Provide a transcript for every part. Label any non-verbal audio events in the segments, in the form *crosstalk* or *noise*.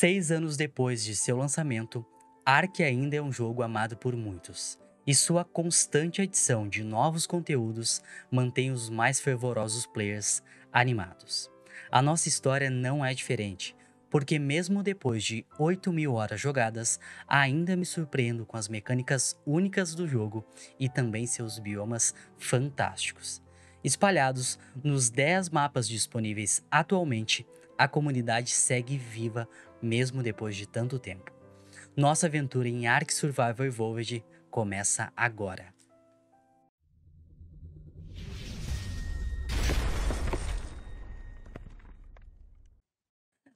Seis anos depois de seu lançamento, Ark ainda é um jogo amado por muitos, e sua constante adição de novos conteúdos mantém os mais fervorosos players animados. A nossa história não é diferente, porque mesmo depois de 8 mil horas jogadas, ainda me surpreendo com as mecânicas únicas do jogo e também seus biomas fantásticos. Espalhados nos 10 mapas disponíveis atualmente, a comunidade segue viva mesmo depois de tanto tempo. Nossa aventura em Ark Survival Evolved começa agora.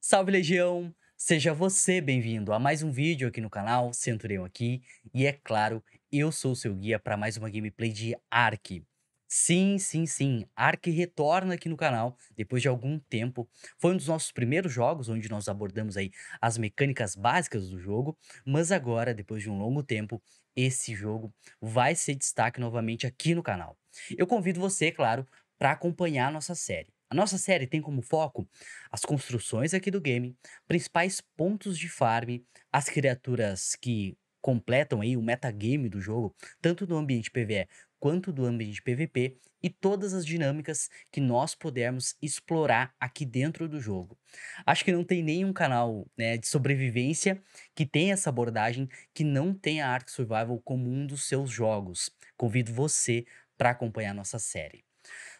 Salve Legião! Seja você bem-vindo a mais um vídeo aqui no canal, Centurião aqui, e é claro, eu sou seu guia para mais uma gameplay de Ark. Sim, sim, sim. Ark retorna aqui no canal depois de algum tempo. Foi um dos nossos primeiros jogos onde nós abordamos aí as mecânicas básicas do jogo, mas agora, depois de um longo tempo, esse jogo vai ser destaque novamente aqui no canal. Eu convido você, claro, para acompanhar a nossa série. A nossa série tem como foco as construções aqui do game, principais pontos de farm, as criaturas que completam aí o metagame do jogo, tanto do ambiente PvE quanto do ambiente PVP e todas as dinâmicas que nós pudermos explorar aqui dentro do jogo. Acho que não tem nenhum canal né, de sobrevivência que tenha essa abordagem que não tenha Ark Survival como um dos seus jogos. Convido você para acompanhar nossa série.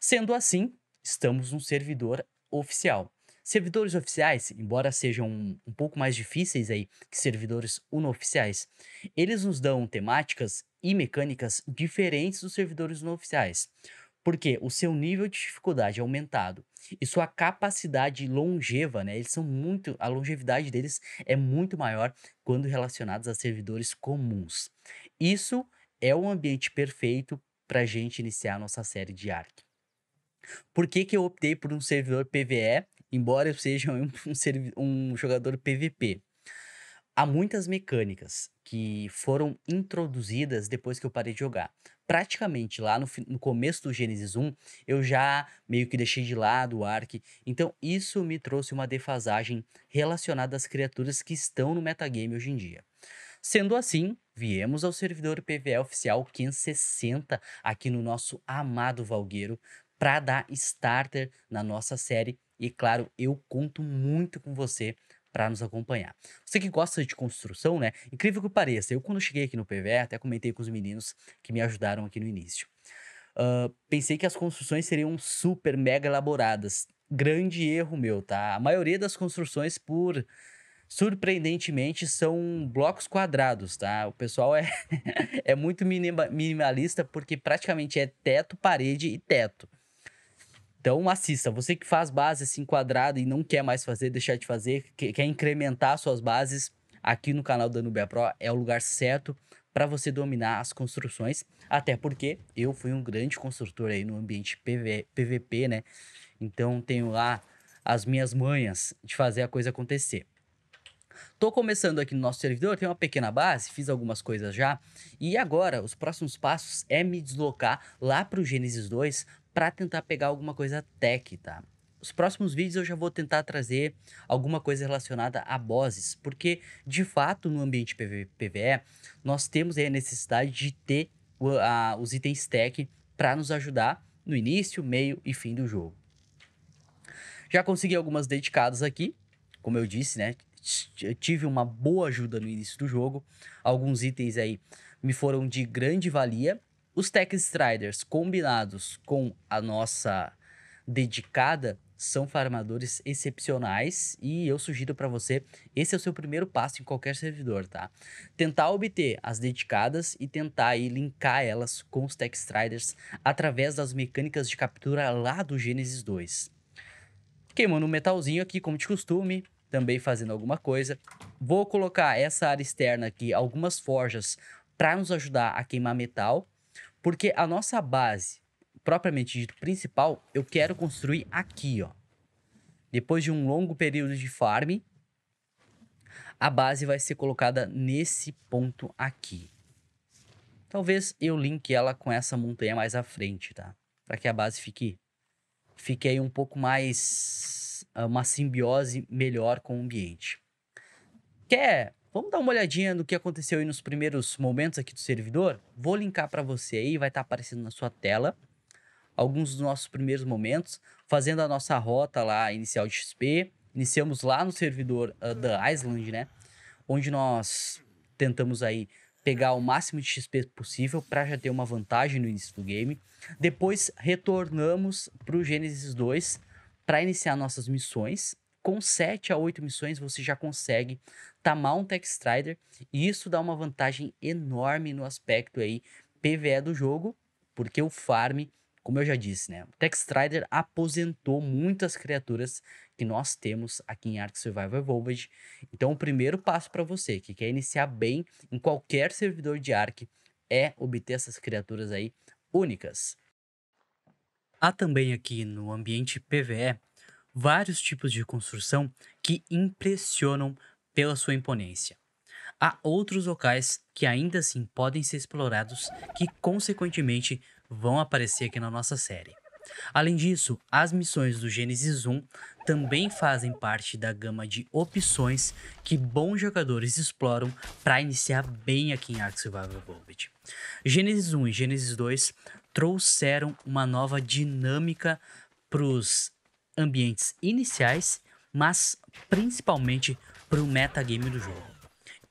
Sendo assim, estamos num servidor oficial. Servidores oficiais, embora sejam um pouco mais difíceis aí que servidores unoficiais, eles nos dão temáticas e mecânicas diferentes dos servidores unoficiais, porque o seu nível de dificuldade é aumentado e sua capacidade longeva, né? Eles são muito, a longevidade deles é muito maior quando relacionados a servidores comuns. Isso é o ambiente perfeito para a gente iniciar a nossa série de ARC. Por que, que eu optei por um servidor PVE embora eu seja um, *laughs* um, um jogador PVP, há muitas mecânicas que foram introduzidas depois que eu parei de jogar. Praticamente lá no, no começo do Genesis 1, eu já meio que deixei de lado o Ark. Então isso me trouxe uma defasagem relacionada às criaturas que estão no metagame hoje em dia. Sendo assim, viemos ao servidor PVE oficial 560 aqui no nosso amado Valgueiro para dar starter na nossa série e claro, eu conto muito com você para nos acompanhar. Você que gosta de construção, né? Incrível que pareça, eu quando cheguei aqui no PV até comentei com os meninos que me ajudaram aqui no início. Uh, pensei que as construções seriam super mega elaboradas. Grande erro meu, tá? A maioria das construções, por surpreendentemente, são blocos quadrados, tá? O pessoal é, *laughs* é muito minimalista porque praticamente é teto, parede e teto. Então assista, você que faz base assim quadrada e não quer mais fazer, deixar de fazer, quer incrementar suas bases, aqui no canal da Nubia Pro é o lugar certo para você dominar as construções, até porque eu fui um grande construtor aí no ambiente PV, PVP, né? Então tenho lá as minhas manhas de fazer a coisa acontecer. Tô começando aqui no nosso servidor, tenho uma pequena base, fiz algumas coisas já, e agora os próximos passos é me deslocar lá para o Genesis 2 para tentar pegar alguma coisa tech, tá? Os próximos vídeos eu já vou tentar trazer alguma coisa relacionada a bosses, porque de fato no ambiente PVE nós temos a necessidade de ter a, os itens tech para nos ajudar no início, meio e fim do jogo. Já consegui algumas dedicadas aqui, como eu disse, né? Tive uma boa ajuda no início do jogo. Alguns itens aí me foram de grande valia os Tech Striders combinados com a nossa dedicada são farmadores excepcionais e eu sugiro para você, esse é o seu primeiro passo em qualquer servidor, tá? Tentar obter as dedicadas e tentar aí linkar elas com os Tech Striders através das mecânicas de captura lá do Genesis 2. Queimando um metalzinho aqui, como de costume, também fazendo alguma coisa. Vou colocar essa área externa aqui, algumas forjas, para nos ajudar a queimar metal porque a nossa base, propriamente dito principal, eu quero construir aqui, ó. Depois de um longo período de farm, a base vai ser colocada nesse ponto aqui. Talvez eu linke ela com essa montanha mais à frente, tá? Para que a base fique, fique aí um pouco mais... Ah, uma simbiose melhor com o ambiente. Quer Vamos dar uma olhadinha no que aconteceu aí nos primeiros momentos aqui do servidor? Vou linkar para você aí, vai estar tá aparecendo na sua tela alguns dos nossos primeiros momentos, fazendo a nossa rota lá inicial de XP. Iniciamos lá no servidor uh, da Island, né? Onde nós tentamos aí pegar o máximo de XP possível para já ter uma vantagem no início do game. Depois retornamos para o Genesis 2 para iniciar nossas missões com 7 a 8 missões você já consegue tamar um Tech Strider e isso dá uma vantagem enorme no aspecto aí PVE do jogo, porque o farm, como eu já disse, né, o Tech Strider aposentou muitas criaturas que nós temos aqui em Ark Survival Evolved. Então o primeiro passo para você que quer iniciar bem em qualquer servidor de Ark é obter essas criaturas aí únicas. Há também aqui no ambiente PVE vários tipos de construção que impressionam pela sua imponência. Há outros locais que ainda assim podem ser explorados, que consequentemente vão aparecer aqui na nossa série. Além disso, as missões do Genesis 1 também fazem parte da gama de opções que bons jogadores exploram para iniciar bem aqui em Ark Survival Evolved. Genesis 1 e Genesis 2 trouxeram uma nova dinâmica para os ambientes iniciais, mas principalmente para o metagame do jogo.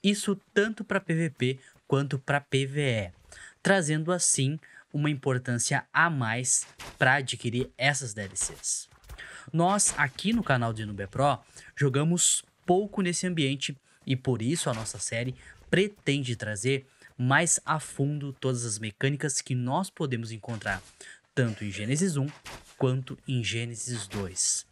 Isso tanto para PVP quanto para PVE, trazendo assim uma importância a mais para adquirir essas DLCs. Nós aqui no canal de Nube Pro jogamos pouco nesse ambiente e por isso a nossa série pretende trazer mais a fundo todas as mecânicas que nós podemos encontrar tanto em Genesis 1 quanto em Gênesis 2.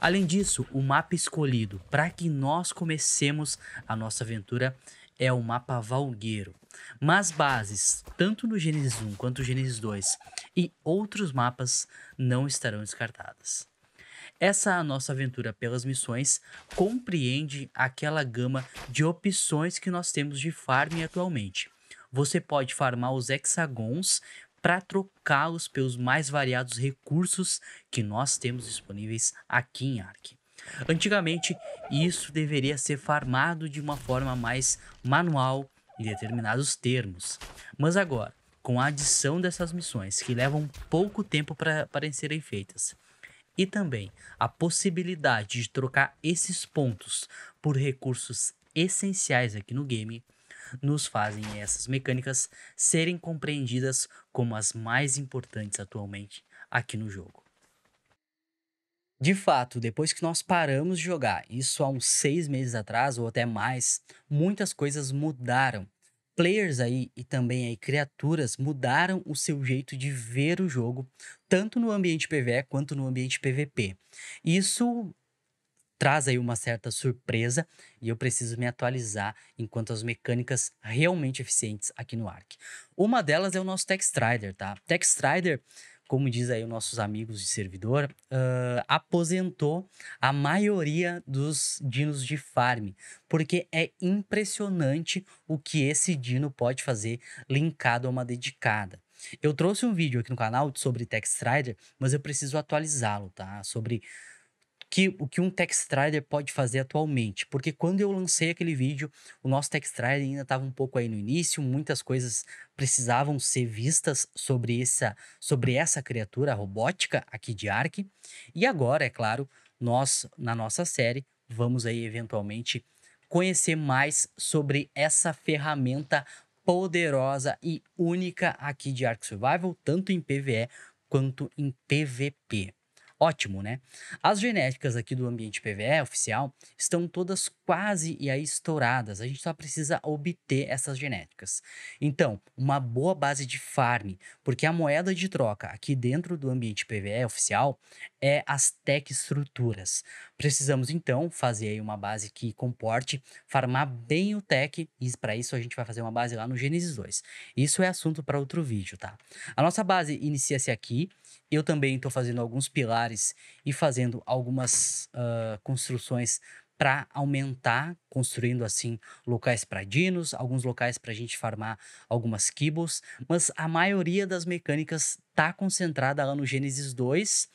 Além disso, o mapa escolhido para que nós comecemos a nossa aventura é o mapa valgueiro. Mas bases, tanto no Gênesis 1 quanto no Gênesis 2 e outros mapas não estarão descartadas. Essa nossa aventura pelas missões compreende aquela gama de opções que nós temos de farm atualmente. Você pode farmar os hexagons para trocá-los pelos mais variados recursos que nós temos disponíveis aqui em Ark. Antigamente, isso deveria ser farmado de uma forma mais manual em determinados termos, mas agora, com a adição dessas missões que levam pouco tempo para serem feitas, e também a possibilidade de trocar esses pontos por recursos essenciais aqui no game, nos fazem essas mecânicas serem compreendidas como as mais importantes atualmente aqui no jogo. De fato, depois que nós paramos de jogar, isso há uns seis meses atrás ou até mais, muitas coisas mudaram. Players aí e também aí criaturas mudaram o seu jeito de ver o jogo, tanto no ambiente PvE quanto no ambiente PvP. Isso traz aí uma certa surpresa e eu preciso me atualizar enquanto as mecânicas realmente eficientes aqui no ARC. Uma delas é o nosso TechStrider, tá? TechStrider, como diz aí os nossos amigos de servidor, uh, aposentou a maioria dos dinos de farm, porque é impressionante o que esse dino pode fazer linkado a uma dedicada. Eu trouxe um vídeo aqui no canal sobre TechStrider, mas eu preciso atualizá-lo, tá? Sobre que o que um Textrider pode fazer atualmente. Porque quando eu lancei aquele vídeo, o nosso Textrider ainda estava um pouco aí no início, muitas coisas precisavam ser vistas sobre essa, sobre essa criatura robótica aqui de Ark. E agora, é claro, nós, na nossa série, vamos aí eventualmente conhecer mais sobre essa ferramenta poderosa e única aqui de Ark Survival, tanto em PvE quanto em PvP ótimo, né? As genéticas aqui do ambiente PVE oficial estão todas quase e aí estouradas. A gente só precisa obter essas genéticas. Então, uma boa base de farm, porque a moeda de troca aqui dentro do ambiente PVE oficial é as tech estruturas. Precisamos então fazer aí uma base que comporte farmar bem o tech e para isso a gente vai fazer uma base lá no Genesis 2. Isso é assunto para outro vídeo, tá? A nossa base inicia-se aqui eu também estou fazendo alguns pilares e fazendo algumas uh, construções para aumentar, construindo assim locais para dinos, alguns locais para a gente farmar algumas kibos mas a maioria das mecânicas tá concentrada lá no Gênesis 2.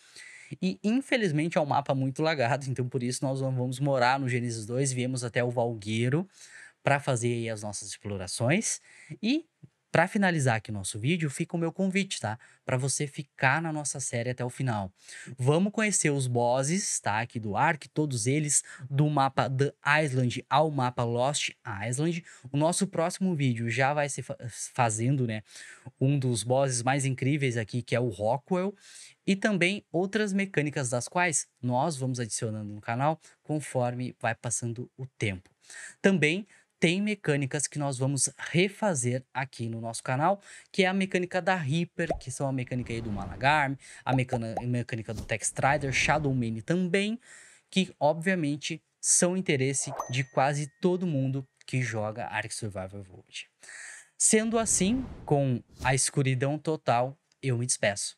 E infelizmente é um mapa muito lagado, *laughs* então por isso nós vamos morar no Gênesis 2, viemos até o Valgueiro para fazer as nossas explorações e para finalizar aqui o nosso vídeo, fica o meu convite, tá? Para você ficar na nossa série até o final. Vamos conhecer os bosses, tá? Aqui do Ark, todos eles, do mapa The Island ao mapa Lost Island. O nosso próximo vídeo já vai ser fa fazendo, né? Um dos bosses mais incríveis aqui, que é o Rockwell. E também outras mecânicas das quais nós vamos adicionando no canal conforme vai passando o tempo. Também tem mecânicas que nós vamos refazer aqui no nosso canal, que é a mecânica da Reaper, que são a mecânica aí do Malagarm, a mecânica do Tech Strider, Shadow Mane também, que obviamente são interesse de quase todo mundo que joga Ark Survival Evolved. Sendo assim, com a escuridão total, eu me despeço.